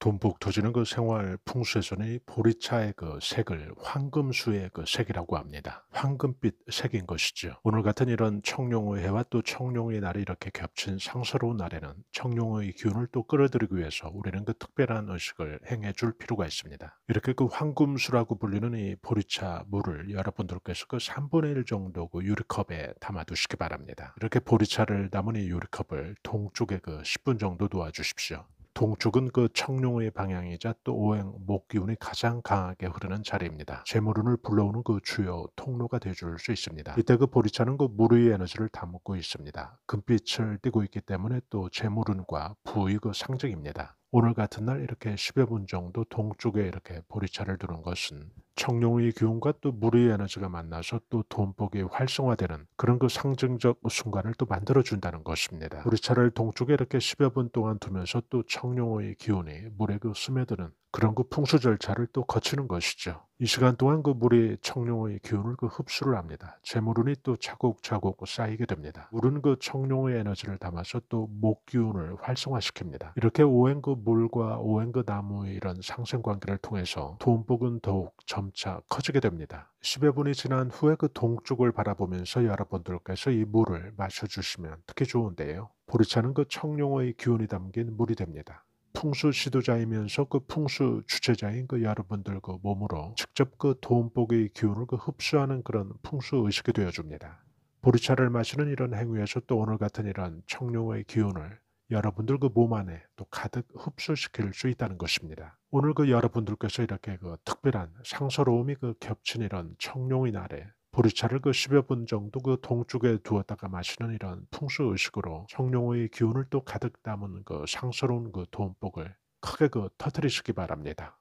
돈북 터지는 그 생활 풍수에서는 보리차의 그 색을 황금수의 그 색이라고 합니다. 황금빛 색인 것이죠. 오늘 같은 이런 청룡의 해와 또 청룡의 날이 이렇게 겹친 상서로운 날에는 청룡의 기운을 또 끌어들이기 위해서 우리는 그 특별한 의식을 행해 줄 필요가 있습니다. 이렇게 그 황금수라고 불리는 이 보리차 물을 여러분들께서 그 3분의 1 정도 그 유리컵에 담아 두시기 바랍니다. 이렇게 보리차를 담은 이 유리컵을 동쪽에 그 10분 정도 놓아 주십시오. 동쪽은 그 청룡의 방향이자 또 오행 목기운이 가장 강하게 흐르는 자리입니다. 재물운을 불러오는 그 주요 통로가 되줄 어수 있습니다. 이때 그 보리차는 그 무르의 에너지를 담고 있습니다. 금빛을 띠고 있기 때문에 또 재물운과 부의 그 상징입니다. 오늘 같은 날 이렇게 10여 분 정도 동쪽에 이렇게 보리차를 두는 것은 청룡의 기운과 또 물의 에너지가 만나서 또 돈복이 활성화되는 그런 그 상징적 순간을 또 만들어준다는 것입니다. 우리 차를 동쪽에 이렇게 10여 분 동안 두면서 또 청룡의 기운이 물에 그 스며드는 그런 그 풍수 절차를 또 거치는 것이죠. 이 시간 동안 그 물이 청룡의 기운을 그 흡수를 합니다. 재물운이 또 차곡차곡 쌓이게 됩니다. 물은 그 청룡의 에너지를 담아서 또 목 기운을 활성화시킵니다. 이렇게 오행그 물과 오행그 나무의 이런 상생관계를 통해서 돈복은 더욱 전 점차 커지게 됩니다. 10여 분이 지난 후에 그 동쪽을 바라보면서 여러분들께서 이 물을 마셔주시면 특히 좋은데요. 보리차는 그 청룡의 기운이 담긴 물이 됩니다. 풍수 시도자이면서 그 풍수 주체자인 그 여러분들 그 몸으로 직접 그 도움복의 기운을 그 흡수하는 그런 풍수 의식이 되어줍니다. 보리차를 마시는 이런 행위에서 또 오늘 같은 이런 청룡의 기운을 여러분들 그 몸 안에 또 가득 흡수시킬 수 있다는 것입니다. 오늘 그 여러분들께서 이렇게 그 특별한 상서로움이 그 겹친 이런 청룡의 날에 보리차를 그 10여 분 정도 그 동쪽에 두었다가 마시는 이런 풍수 의식으로 청룡의 기운을 또 가득 담은 그 상서로운 그 도움복을 크게 그 터뜨리시기 바랍니다.